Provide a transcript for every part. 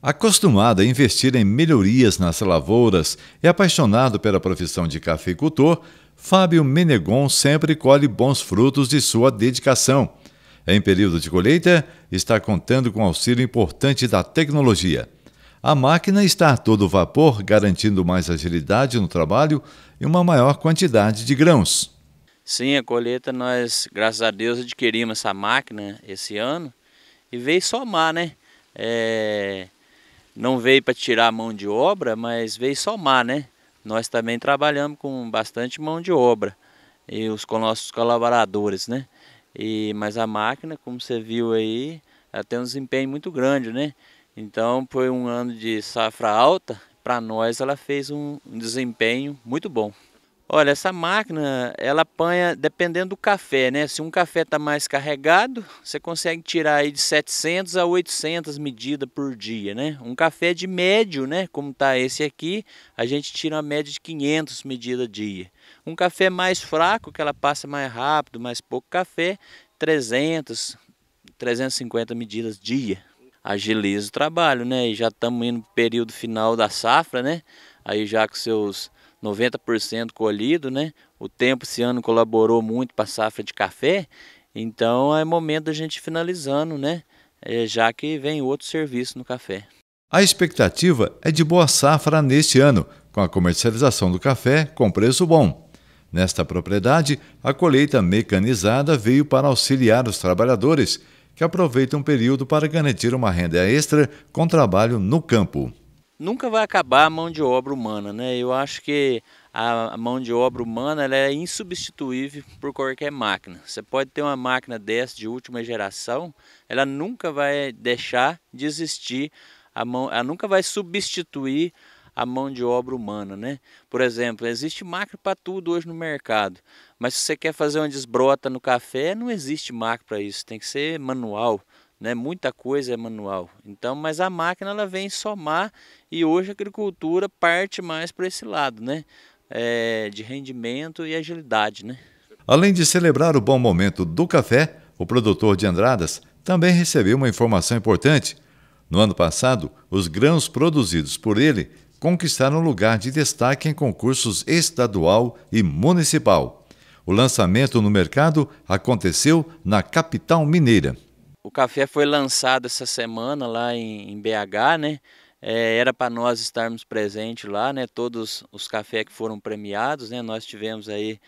Acostumado a investir em melhorias nas lavouras e apaixonado pela profissão de cafeicultor, Fábio Menegon sempre colhe bons frutos de sua dedicação. Em período de colheita, está contando com auxílio importante da tecnologia. A máquina está a todo vapor, garantindo mais agilidade no trabalho e uma maior quantidade de grãos. Sim, a colheita nós, graças a Deus, adquirimos essa máquina esse ano e veio somar, né? É não veio para tirar a mão de obra, mas veio somar, né? Nós também trabalhamos com bastante mão de obra e os com nossos colaboradores, né? E, mas a máquina, como você viu aí, ela tem um desempenho muito grande, né? Então foi um ano de safra alta, para nós ela fez um, um desempenho muito bom. Olha, essa máquina, ela apanha dependendo do café, né? Se um café está mais carregado, você consegue tirar aí de 700 a 800 medidas por dia, né? Um café de médio, né? Como está esse aqui, a gente tira uma média de 500 medidas dia. Um café mais fraco, que ela passa mais rápido, mais pouco café, 300, 350 medidas dia. Agiliza o trabalho, né? E já estamos indo para o período final da safra, né? Aí já com seus 90% colhido, né? O tempo esse ano colaborou muito para a safra de café, então é momento da gente finalizando, né? É, já que vem outro serviço no café. A expectativa é de boa safra neste ano, com a comercialização do café com preço bom. Nesta propriedade, a colheita mecanizada veio para auxiliar os trabalhadores que aproveitam um período para garantir uma renda extra com trabalho no campo nunca vai acabar a mão de obra humana, né? Eu acho que a mão de obra humana ela é insubstituível por qualquer máquina. Você pode ter uma máquina dessa de última geração, ela nunca vai deixar de existir, a mão, ela nunca vai substituir a mão de obra humana, né? Por exemplo, existe máquina para tudo hoje no mercado, mas se você quer fazer uma desbrota no café, não existe máquina para isso, tem que ser manual né? Muita coisa é manual. Então, mas a máquina ela vem somar e hoje a agricultura parte mais para esse lado, né? É, de rendimento e agilidade, né? Além de celebrar o bom momento do café, o produtor de Andradas também recebeu uma informação importante. No ano passado, os grãos produzidos por ele conquistaram lugar de destaque em concursos estadual e municipal. O lançamento no mercado aconteceu na capital mineira. O café foi lançado essa semana lá em, em BH, né? É, era para nós estarmos presentes lá, né? Todos os cafés que foram premiados, né? Nós tivemos aí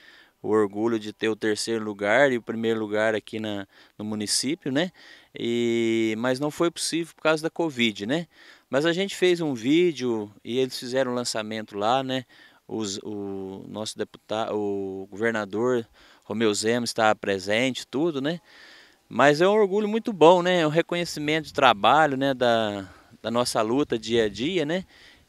o orgulho de ter o terceiro lugar e o primeiro lugar aqui na, no município, né? E, mas não foi possível por causa da Covid, né? Mas a gente fez um vídeo e eles fizeram um lançamento lá, né? Os, o nosso deputado, o governador Romeu Zema estava presente, tudo, né? Mas é um orgulho muito bom, né? É um reconhecimento de trabalho, né? Da, da nossa luta dia a dia, né?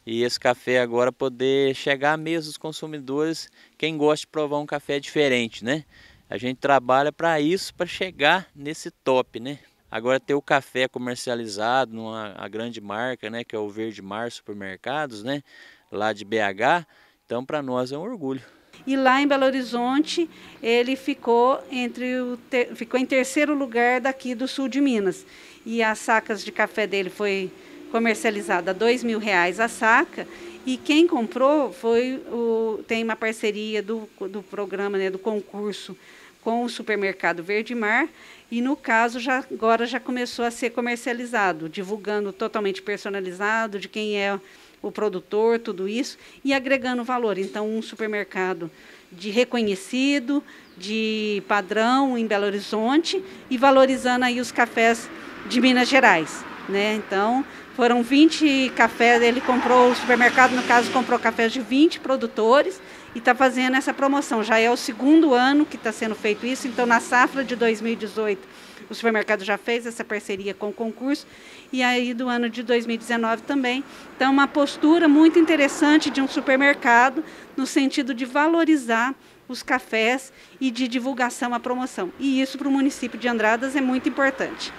E esse café agora poder chegar à mesa dos consumidores, quem gosta de provar um café diferente, né? A gente trabalha para isso, para chegar nesse top, né? Agora ter o café comercializado numa grande marca, né, que é o Verde Mar Supermercados, né, lá de BH, então para nós é um orgulho. E lá em Belo Horizonte, ele ficou, entre o ter... ficou em terceiro lugar daqui do sul de Minas. E as sacas de café dele foi comercializada a dois mil reais a saca. E quem comprou foi o, tem uma parceria do, do programa, né, do concurso com o supermercado Verde Mar e no caso já agora já começou a ser comercializado, divulgando totalmente personalizado de quem é o produtor, tudo isso, e agregando valor. Então, um supermercado de reconhecido, de padrão em Belo Horizonte e valorizando aí os cafés de Minas Gerais né? Então, foram 20 cafés, ele comprou, o supermercado, no caso, comprou cafés de 20 produtores e está fazendo essa promoção. Já é o segundo ano que está sendo feito isso, então na safra de 2018 o supermercado já fez essa parceria com o concurso e aí do ano de 2019 também. Então, uma postura muito interessante de um supermercado no sentido de valorizar os cafés e de divulgação à promoção. E isso para o município de Andradas é muito importante.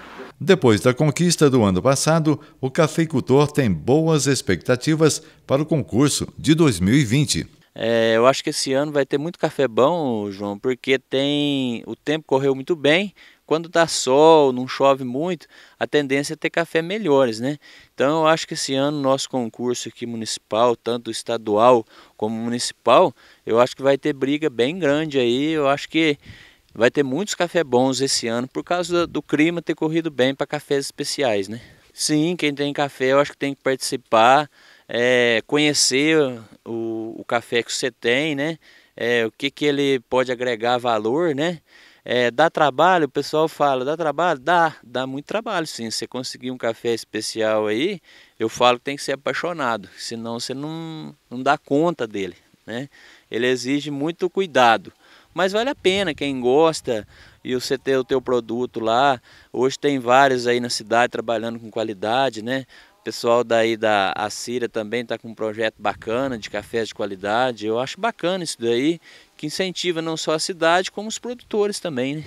Depois da conquista do ano passado, o cafeicultor tem boas expectativas para o concurso de 2020. É, eu acho que esse ano vai ter muito café bom, João, porque tem o tempo correu muito bem. Quando dá tá sol, não chove muito, a tendência é ter café melhores, né? Então eu acho que esse ano nosso concurso aqui municipal, tanto estadual como municipal, eu acho que vai ter briga bem grande aí. Eu acho que Vai ter muitos cafés bons esse ano por causa do, clima ter corrido bem para cafés especiais, né? Sim, quem tem café eu acho que tem que participar, é, conhecer o, o, café que você tem, né? É, o que, que ele pode agregar valor, né? É, dá trabalho, o pessoal fala, dá trabalho? Dá, dá muito trabalho sim. Se você conseguir um café especial aí, eu falo que tem que ser apaixonado, senão você não, não dá conta dele, né? Ele exige muito cuidado. Mas vale a pena quem gosta e você ter o teu produto lá. Hoje tem vários aí na cidade trabalhando com qualidade, né? O pessoal daí da Assíria também está com um projeto bacana de cafés de qualidade. Eu acho bacana isso daí, que incentiva não só a cidade, como os produtores também, né?